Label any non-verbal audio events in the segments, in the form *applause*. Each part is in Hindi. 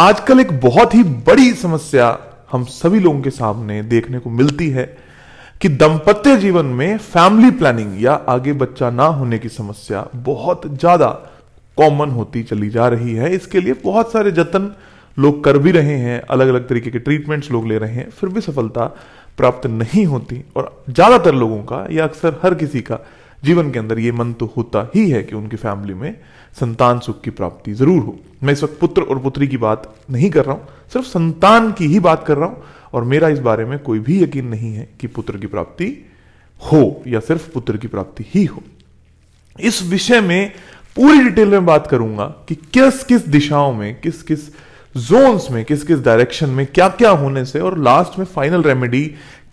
आजकल एक बहुत ही बड़ी समस्या हम सभी लोगों के सामने देखने को मिलती है कि दंपत्य जीवन में फैमिली प्लानिंग या आगे बच्चा ना होने की समस्या बहुत ज्यादा कॉमन होती चली जा रही है इसके लिए बहुत सारे जतन लोग कर भी रहे हैं अलग अलग तरीके के ट्रीटमेंट्स लोग ले रहे हैं फिर भी सफलता प्राप्त नहीं होती और ज्यादातर लोगों का या अक्सर हर किसी का जीवन के अंदर ये मन तो होता ही है कि उनकी फैमिली में संतान सुख की प्राप्ति जरूर हो मैं इस वक्त पुत्र और पुत्री की बात नहीं कर रहा हूं सिर्फ संतान की ही बात कर रहा हूं और मेरा इस बारे में कोई भी यकीन नहीं है कि पुत्र की प्राप्ति हो या सिर्फ पुत्र की प्राप्ति ही हो इस विषय में पूरी डिटेल में बात करूंगा कि किस किस दिशाओं में किस किस जोन्स में किस किस डायरेक्शन में क्या क्या होने से और लास्ट में फाइनल रेमेडी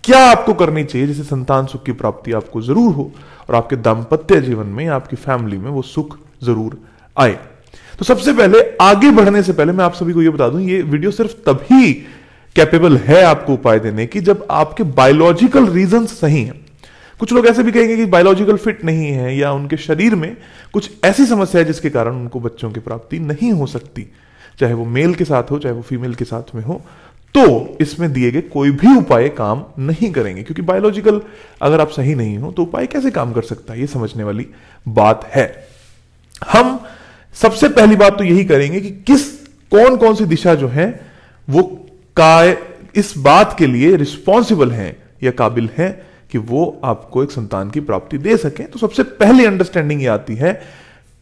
क्या आपको करनी चाहिए जैसे संतान सुख की प्राप्ति आपको जरूर हो और आपके दाम्पत्य जीवन में आपकी फैमिली में वो सुख जरूर आए तो सबसे पहले आगे बढ़ने से पहले मैं आप सभी को ये बता दूं ये वीडियो सिर्फ तभी कैपेबल है आपको उपाय देने की जब आपके बायोलॉजिकल रीजन सही हैं कुछ लोग ऐसे भी कहेंगे कि बायोलॉजिकल फिट नहीं है या उनके शरीर में कुछ ऐसी समस्या है जिसके कारण उनको बच्चों की प्राप्ति नहीं हो सकती चाहे वो मेल के साथ हो चाहे वो फीमेल के साथ में हो तो इसमें दिए गए कोई भी उपाय काम नहीं करेंगे क्योंकि बायोलॉजिकल अगर आप सही नहीं हो तो उपाय कैसे काम कर सकता है ये समझने वाली बात है हम सबसे पहली बात तो यही करेंगे कि किस कौन कौन सी दिशा जो है वो काय इस बात के लिए रिस्पॉन्सिबल है या काबिल है कि वो आपको एक संतान की प्राप्ति दे सके तो सबसे पहली अंडरस्टैंडिंग ये आती है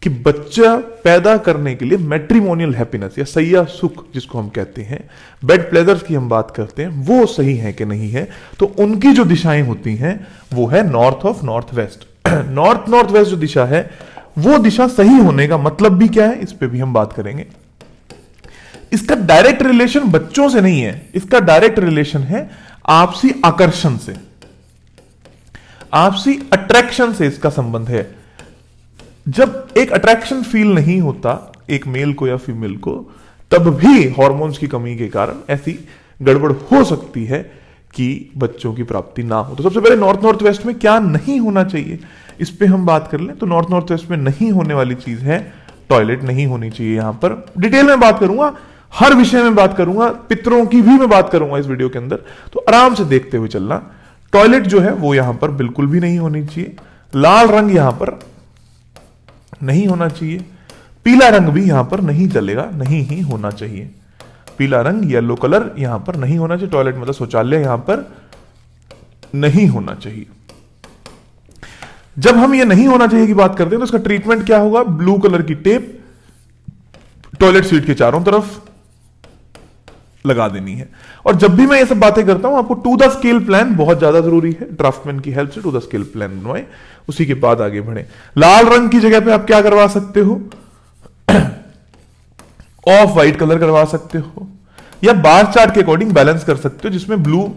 कि बच्चा पैदा करने के लिए मैट्रीमोनियल हैप्पीनेस या सैया सुख जिसको हम कहते हैं बेड प्लेजर्स की हम बात करते हैं वो सही है कि नहीं है तो उनकी जो दिशाएं होती हैं वो है north of north west north north west जो दिशा है वो दिशा सही होने का मतलब भी क्या है इस पर भी हम बात करेंगे इसका डायरेक्ट रिलेशन बच्चों से नहीं है इसका डायरेक्ट रिलेशन है आपसी आकर्षण से आपसी अट्रैक्शन से इसका संबंध है जब एक अट्रैक्शन फील नहीं होता एक मेल को या फीमेल को तब भी हॉर्मोन्स की कमी के कारण ऐसी गड़बड़ हो सकती है कि बच्चों की प्राप्ति ना हो तो सबसे पहले नॉर्थ नॉर्थ वेस्ट में क्या नहीं होना चाहिए इस पर हम बात कर लें तो नॉर्थ नॉर्थ वेस्ट में नहीं होने वाली चीज है टॉयलेट नहीं होनी चाहिए यहां पर डिटेल में बात करूंगा हर विषय में बात करूंगा पितरों की भी मैं बात करूंगा इस वीडियो के अंदर तो आराम से देखते हुए चलना टॉयलेट जो है वो यहां पर बिल्कुल भी नहीं होनी चाहिए लाल रंग यहां पर नहीं होना चाहिए पीला रंग भी यहां पर नहीं चलेगा नहीं ही होना चाहिए पीला रंग येलो कलर यहां पर नहीं होना चाहिए टॉयलेट मतलब शौचालय यहां पर नहीं होना चाहिए जब हम ये नहीं होना चाहिए की बात करते हैं तो इसका ट्रीटमेंट क्या होगा ब्लू कलर की टेप टॉयलेट सीट के चारों तरफ लगा देनी है और जब भी मैं ये सब बातें करता हूं आपको टू द स्केल प्लान बहुत ज्यादा जरूरी है ड्राफ्टमैन की हेल्प से टू द स्केल प्लान बनवाए उसी के बाद आगे बढ़े लाल रंग की जगह पे आप क्या करवा सकते हो ऑफ व्हाइट कलर करवा सकते हो या बार चार्ट के अकॉर्डिंग बैलेंस कर सकते हो जिसमें ब्लू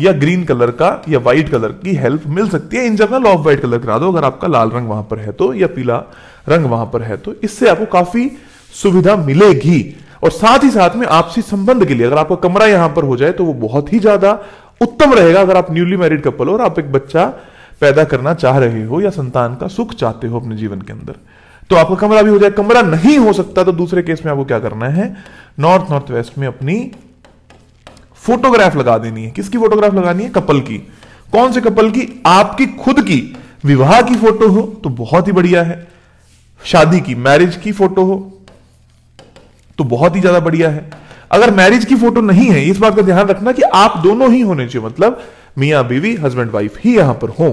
या ग्रीन कलर का या व्हाइट कलर की हेल्प मिल सकती है in general off white colour करा दो अगर आपका लाल रंग वहां पर है तो या पीला रंग वहां पर है तो इससे आपको काफी सुविधा मिलेगी और साथ ही साथ में आपसी संबंध के लिए अगर आपका कमरा यहां पर हो जाए तो वो बहुत ही ज्यादा उत्तम रहेगा अगर आप न्यूली मैरिड कपल हो और आप एक बच्चा पैदा करना चाह रहे हो या संतान का सुख चाहते हो अपने जीवन के अंदर तो आपका कमरा भी हो जाए कमरा नहीं हो सकता तो दूसरे केस में आपको क्या करना है नॉर्थ नॉर्थ वेस्ट में अपनी फोटोग्राफ लगा देनी है किसकी फोटोग्राफ लगानी है कपल की कौन से कपल की आपकी खुद की विवाह की फोटो हो तो बहुत ही बढ़िया है शादी की मैरिज की फोटो हो तो बहुत ही ज्यादा बढ़िया है अगर मैरिज की फोटो नहीं है इस बात का ध्यान रखना कि आप दोनों ही होने चाहिए मतलब मियाँ बीवी हस्बैंड वाइफ ही यहां पर हो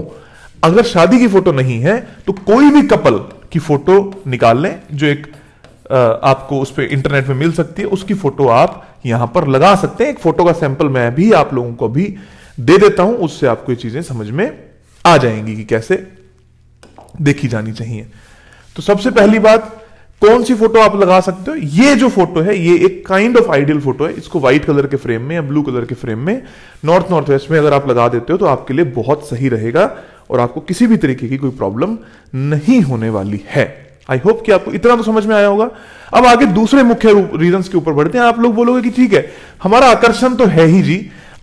अगर शादी की फोटो नहीं है तो कोई भी कपल की फोटो निकाल लें जो एक आपको उस पर इंटरनेट में मिल सकती है उसकी फोटो आप यहां पर लगा सकते हैं एक फोटो का सैंपल मैं भी आप लोगों को भी दे देता हूं उससे आपको ये चीजें समझ में आ जाएंगी कि कैसे देखी जानी चाहिए तो सबसे पहली बात कौन सी फोटो आप लगा सकते हो ये जो फोटो है ये एक काइंड ऑफ आइडियल फोटो है इसको व्हाइट कलर के फ्रेम में या ब्लू कलर के फ्रेम में नॉर्थ नॉर्थ वेस्ट में अगर आप लगा देते हो तो आपके लिए बहुत सही रहेगा और आपको किसी भी तरीके की कोई प्रॉब्लम नहीं होने वाली है आई होप कि आपको इतना तो समझ में आया होगा अब आगे दूसरे मुख्य रीजन के ऊपर बढ़ते हैं आप लोग बोलोगे कि ठीक है हमारा आकर्षण तो है ही जी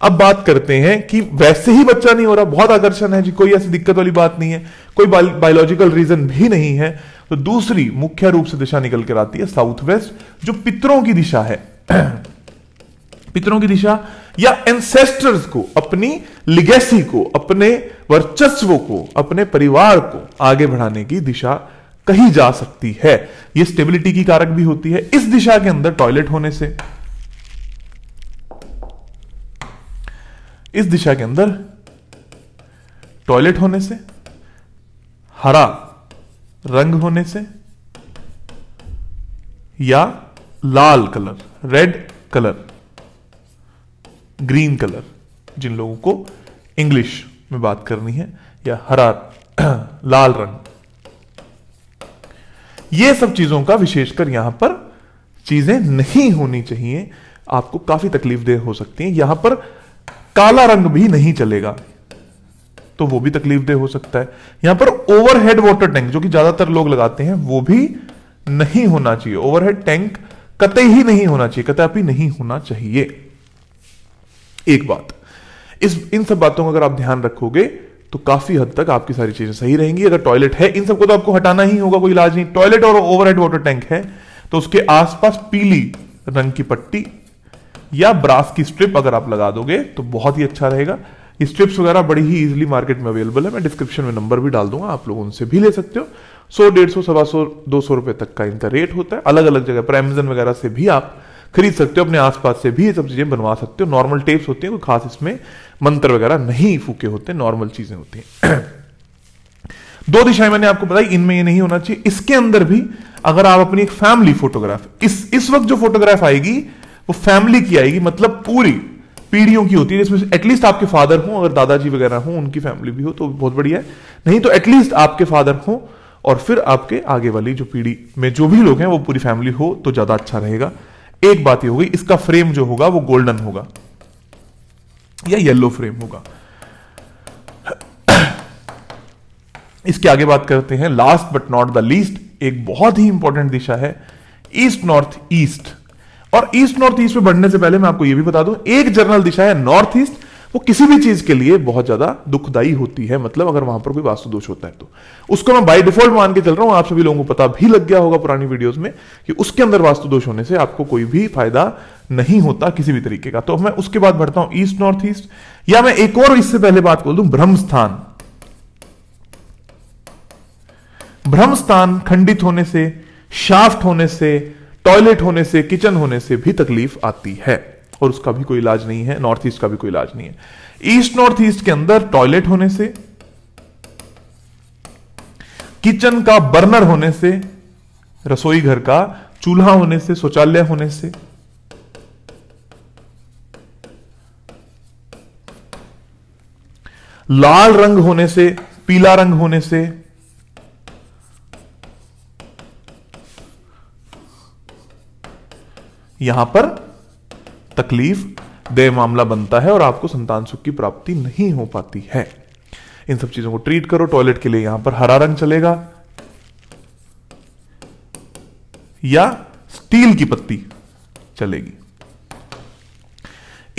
अब बात करते हैं कि वैसे ही बच्चा नहीं हो रहा बहुत आकर्षण है जी कोई ऐसी दिक्कत वाली बात नहीं है कोई बायोलॉजिकल रीजन भी नहीं है तो दूसरी मुख्य रूप से दिशा निकल कर आती है साउथ वेस्ट जो पितरों की दिशा है *clears throat* पितरों की दिशा या एंसेस्टर्स को अपनी लिगेसी को अपने वर्चस्व को अपने परिवार को आगे बढ़ाने की दिशा कही जा सकती है यह स्टेबिलिटी की कारक भी होती है इस दिशा के अंदर टॉयलेट होने से इस दिशा के अंदर टॉयलेट होने से हरा रंग होने से या लाल colour red colour green colour जिन लोगों को इंग्लिश में बात करनी है या हरा *clears throat* लाल रंग ये सब चीजों का विशेषकर यहां पर चीजें नहीं होनी चाहिए आपको काफी तकलीफ देह हो सकती है यहां पर काला रंग भी नहीं चलेगा तो वो भी तकलीफ दे हो सकता है यहां पर ओवरहेड वाटर टैंक जो कि ज्यादातर लोग लगाते हैं वो भी नहीं होना चाहिए ओवरहेड टैंक कतई ही नहीं होना चाहिए कतई नहीं होना चाहिए एक बात इस इन सब बातों का अगर आप ध्यान रखोगे तो काफी हद तक आपकी सारी चीजें सही रहेंगी अगर टॉयलेट है इन सबको तो आपको हटाना ही होगा कोई इलाज नहीं टॉयलेट और ओवरहेड वाटर टैंक है तो उसके आसपास पीली रंग की पट्टी या ब्रास की स्ट्रिप अगर आप लगा दोगे तो बहुत ही अच्छा रहेगा स्ट्रिप्स वगैरह बड़ी ही इजिली मार्केट में अवेलेबल है मैं डिस्क्रिप्शन में नंबर भी डाल दूंगा आप लोग उनसे भी ले सकते हो सौ डेढ़ सौ सवा सौ दो सौ रुपए तक का इनका रेट होता है अलग अलग जगह पर अमेजन वगैरह से भी आप खरीद सकते हो अपने आसपास से भी ये सब चीजें बनवा सकते हो नॉर्मल टेप्स होती हैं कोई खास इसमें मंत्र वगैरह नहीं फूके होते नॉर्मल चीजें होती हैं *coughs* दो दिशाएं मैंने आपको बताई इनमें ये नहीं होना चाहिए इसके अंदर भी अगर आप अपनी एक फैमिली फोटोग्राफ इस इस वक्त जो फोटोग्राफ आएगी वो फैमिली की आएगी मतलब पूरी पीढ़ियों की होती है जिसमें एटलीस्ट आपके फादर हों अगर दादाजी वगैरह हों उनकी फैमिली भी हो तो बहुत बढ़िया है नहीं तो एटलीस्ट आपके फादर हों और फिर आपके आगे वाली जो पीढ़ी में जो भी लोग हैं वो पूरी फैमिली हो तो ज्यादा अच्छा रहेगा एक बात ये होगी इसका फ्रेम जो होगा वो गोल्डन होगा या येलो फ्रेम होगा इसके आगे बात करते हैं last but not the least एक बहुत ही इंपॉर्टेंट दिशा है ईस्ट नॉर्थ ईस्ट और ईस्ट नॉर्थ ईस्ट में बढ़ने से पहले मैं आपको यह भी बता दूं एक जनरल दिशा है नॉर्थ ईस्ट वो किसी भी चीज के लिए बहुत ज्यादा दुखदाई होती है मतलब अगर वहां पर कोई वास्तु दोष होता है तो उसको मैं बाई डिफॉल्ट मान के चल रहा हूं आप सभी लोगों को पता भी लग गया होगा पुरानी वीडियोस में कि उसके अंदर वास्तु दोष होने से आपको कोई भी फायदा नहीं होता किसी भी तरीके का तो मैं उसके बाद बढ़ता हूं ईस्ट नॉर्थ ईस्ट या मैं एक और इससे पहले बात कर दूं ब्रह्मस्थान ब्रह्मस्थान खंडित होने से शाफ्ट होने से टॉयलेट होने से किचन होने से भी तकलीफ आती है और उसका भी कोई इलाज नहीं है नॉर्थ ईस्ट का भी कोई इलाज नहीं है ईस्ट नॉर्थ ईस्ट के अंदर टॉयलेट होने से किचन का बर्नर होने से रसोई घर का चूल्हा होने से शौचालय होने से लाल रंग होने से पीला रंग होने से यहां पर तकलीफ दे मामला बनता है और आपको संतान सुख की प्राप्ति नहीं हो पाती है इन सब चीजों को ट्रीट करो टॉयलेट के लिए यहां पर हरा रंग चलेगा या स्टील की पत्ती चलेगी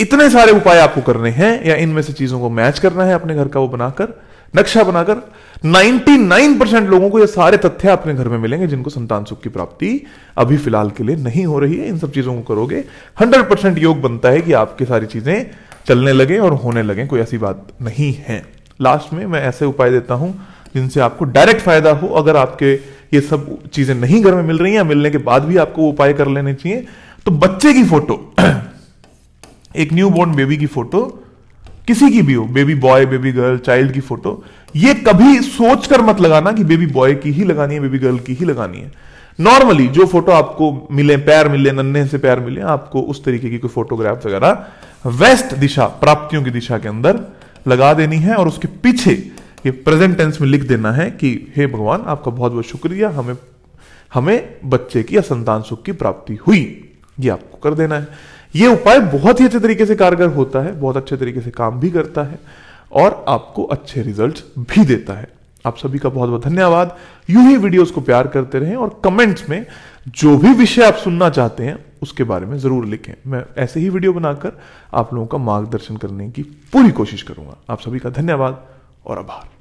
इतने सारे उपाय आपको करने हैं या इनमें से चीजों को मैच करना है अपने घर का वो बनाकर नक्शा बनाकर 99 परसेंट लोगों को ये सारे तथ्य अपने घर में मिलेंगे जिनको संतान सुख की प्राप्ति अभी फिलहाल के लिए नहीं हो रही है इन सब चीजों को करोगे 100 परसेंट योग बनता है कि आपकी सारी चीजें चलने लगे और होने लगे कोई ऐसी बात नहीं है लास्ट में मैं ऐसे उपाय देता हूं जिनसे आपको डायरेक्ट फायदा हो अगर आपके ये सब चीजें नहीं घर में मिल रही हैं मिलने के बाद भी आपको उपाय कर लेने चाहिए तो बच्चे की फोटो *clears throat* एक न्यू बॉर्न बेबी की फोटो किसी की भी हो baby boy baby girl child की फोटो ये कभी सोचकर मत लगाना कि बेबी बॉय की ही लगानी है बेबी गर्ल की ही लगानी है नॉर्मली जो फोटो आपको मिले पैर मिले नन्हे से पैर मिले आपको उस तरीके की कोई फोटोग्राफ वगैरह वेस्ट दिशा प्राप्तियों की दिशा के अंदर लगा देनी है और उसके पीछे ये प्रेजेंट टेंस में लिख देना है कि हे भगवान आपका बहुत बहुत शुक्रिया हमें हमें बच्चे की या संतान सुख की प्राप्ति हुई ये आपको कर देना है ये उपाय बहुत ही अच्छे तरीके से कारगर होता है बहुत अच्छे तरीके से काम भी करता है और आपको अच्छे रिजल्ट भी देता है आप सभी का बहुत बहुत धन्यवाद यूं ही वीडियोस को प्यार करते रहें और कमेंट्स में जो भी विषय आप सुनना चाहते हैं उसके बारे में जरूर लिखें मैं ऐसे ही वीडियो बनाकर आप लोगों का मार्गदर्शन करने की पूरी कोशिश करूंगा आप सभी का धन्यवाद और आभार